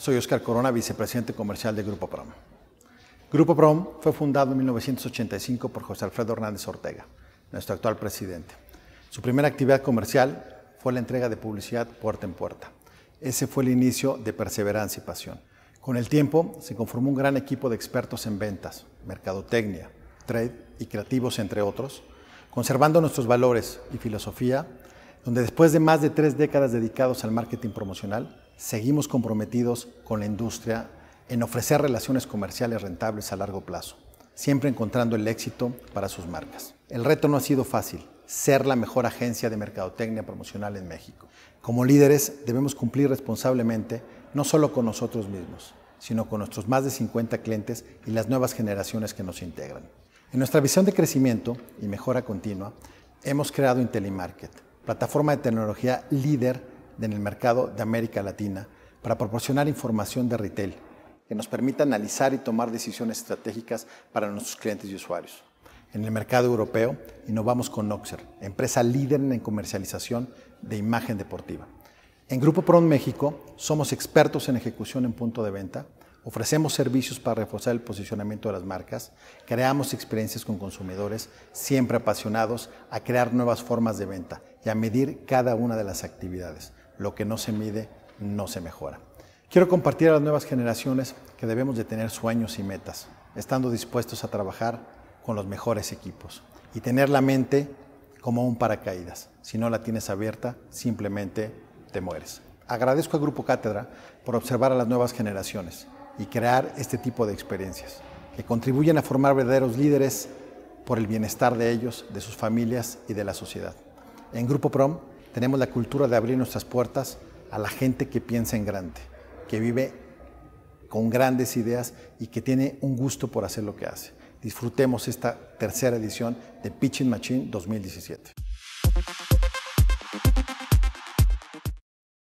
Soy Oscar Corona, vicepresidente comercial de Grupo Prom. Grupo Prom fue fundado en 1985 por José Alfredo Hernández Ortega, nuestro actual presidente. Su primera actividad comercial fue la entrega de publicidad puerta en puerta. Ese fue el inicio de perseverancia y pasión. Con el tiempo se conformó un gran equipo de expertos en ventas, mercadotecnia, trade y creativos, entre otros, conservando nuestros valores y filosofía donde después de más de tres décadas dedicados al marketing promocional, seguimos comprometidos con la industria en ofrecer relaciones comerciales rentables a largo plazo, siempre encontrando el éxito para sus marcas. El reto no ha sido fácil, ser la mejor agencia de mercadotecnia promocional en México. Como líderes debemos cumplir responsablemente no solo con nosotros mismos, sino con nuestros más de 50 clientes y las nuevas generaciones que nos integran. En nuestra visión de crecimiento y mejora continua, hemos creado IntelliMarket, plataforma de tecnología líder en el mercado de América Latina para proporcionar información de retail que nos permita analizar y tomar decisiones estratégicas para nuestros clientes y usuarios. En el mercado europeo innovamos con Noxer, empresa líder en comercialización de imagen deportiva. En Grupo Pron México somos expertos en ejecución en punto de venta Ofrecemos servicios para reforzar el posicionamiento de las marcas, creamos experiencias con consumidores, siempre apasionados a crear nuevas formas de venta y a medir cada una de las actividades. Lo que no se mide no se mejora. Quiero compartir a las nuevas generaciones que debemos de tener sueños y metas, estando dispuestos a trabajar con los mejores equipos y tener la mente como un paracaídas. Si no la tienes abierta, simplemente te mueres. Agradezco a Grupo Cátedra por observar a las nuevas generaciones y crear este tipo de experiencias, que contribuyen a formar verdaderos líderes por el bienestar de ellos, de sus familias y de la sociedad. En Grupo PROM tenemos la cultura de abrir nuestras puertas a la gente que piensa en grande, que vive con grandes ideas y que tiene un gusto por hacer lo que hace. Disfrutemos esta tercera edición de Pitching Machine 2017.